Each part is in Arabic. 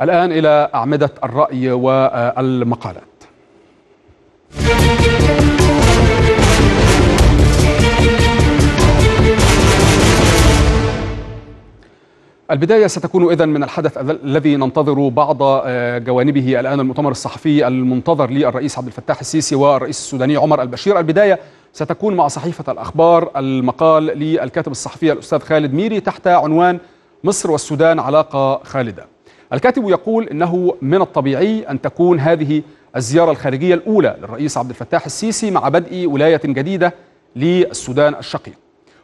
الآن إلى أعمدة الرأي والمقالات البداية ستكون إذا من الحدث الذي ننتظر بعض آه، جوانبه الآن المؤتمر الصحفي المنتظر للرئيس عبد الفتاح السيسي والرئيس السوداني عمر البشير البداية ستكون مع صحيفة الأخبار المقال للكاتب الصحفي الأستاذ خالد ميري تحت عنوان مصر والسودان علاقة خالدة الكاتب يقول انه من الطبيعي ان تكون هذه الزياره الخارجيه الاولى للرئيس عبد الفتاح السيسي مع بدء ولايه جديده للسودان الشقيق.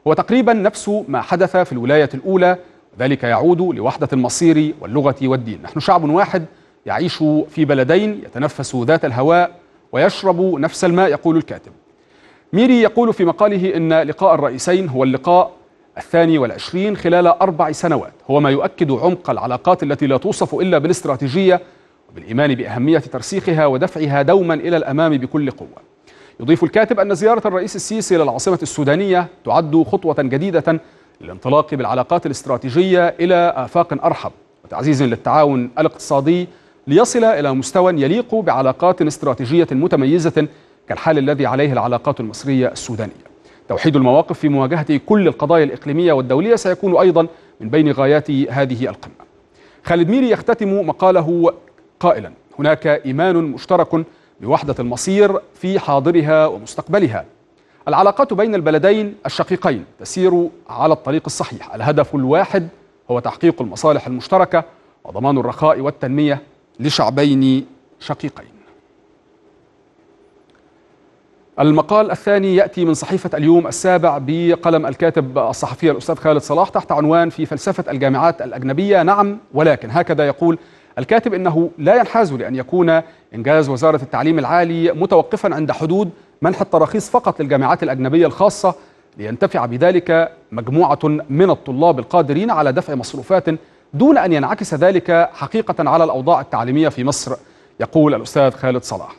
هو تقريبا نفس ما حدث في الولايه الاولى ذلك يعود لوحده المصير واللغه والدين. نحن شعب واحد يعيش في بلدين يتنفس ذات الهواء ويشرب نفس الماء يقول الكاتب. ميري يقول في مقاله ان لقاء الرئيسين هو اللقاء الثاني والعشرين خلال أربع سنوات هو ما يؤكد عمق العلاقات التي لا توصف إلا بالاستراتيجية وبالإيمان بأهمية ترسيخها ودفعها دوما إلى الأمام بكل قوة يضيف الكاتب أن زيارة الرئيس السيسي للعاصمة السودانية تعد خطوة جديدة للانطلاق بالعلاقات الاستراتيجية إلى آفاق أرحب وتعزيز للتعاون الاقتصادي ليصل إلى مستوى يليق بعلاقات استراتيجية متميزة كالحال الذي عليه العلاقات المصرية السودانية توحيد المواقف في مواجهة كل القضايا الإقليمية والدولية سيكون أيضا من بين غايات هذه القمة خالد ميري يختتم مقاله قائلا هناك إيمان مشترك بوحدة المصير في حاضرها ومستقبلها العلاقات بين البلدين الشقيقين تسير على الطريق الصحيح الهدف الواحد هو تحقيق المصالح المشتركة وضمان الرخاء والتنمية لشعبين شقيقين المقال الثاني يأتي من صحيفة اليوم السابع بقلم الكاتب الصحفي الأستاذ خالد صلاح تحت عنوان في فلسفة الجامعات الأجنبية نعم ولكن هكذا يقول الكاتب إنه لا ينحاز لأن يكون إنجاز وزارة التعليم العالي متوقفا عند حدود منح التراخيص فقط للجامعات الأجنبية الخاصة لينتفع بذلك مجموعة من الطلاب القادرين على دفع مصروفات دون أن ينعكس ذلك حقيقة على الأوضاع التعليمية في مصر يقول الأستاذ خالد صلاح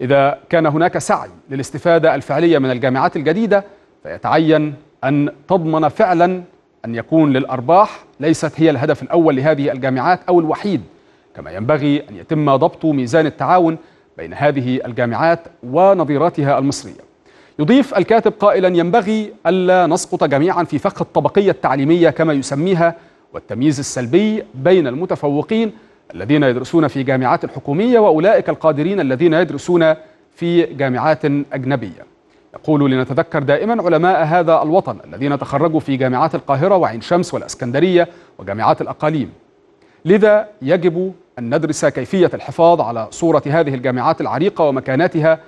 إذا كان هناك سعي للاستفادة الفعلية من الجامعات الجديدة فيتعين أن تضمن فعلا أن يكون للأرباح ليست هي الهدف الأول لهذه الجامعات أو الوحيد كما ينبغي أن يتم ضبط ميزان التعاون بين هذه الجامعات ونظيراتها المصرية يضيف الكاتب قائلا ينبغي ألا نسقط جميعا في فخ الطبقية التعليمية كما يسميها والتمييز السلبي بين المتفوقين الذين يدرسون في جامعات حكومية وأولئك القادرين الذين يدرسون في جامعات أجنبية يقول لنتذكر دائما علماء هذا الوطن الذين تخرجوا في جامعات القاهرة وعين شمس والأسكندرية وجامعات الأقاليم لذا يجب أن ندرس كيفية الحفاظ على صورة هذه الجامعات العريقة ومكاناتها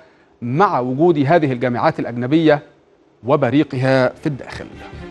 مع وجود هذه الجامعات الأجنبية وبريقها في الداخل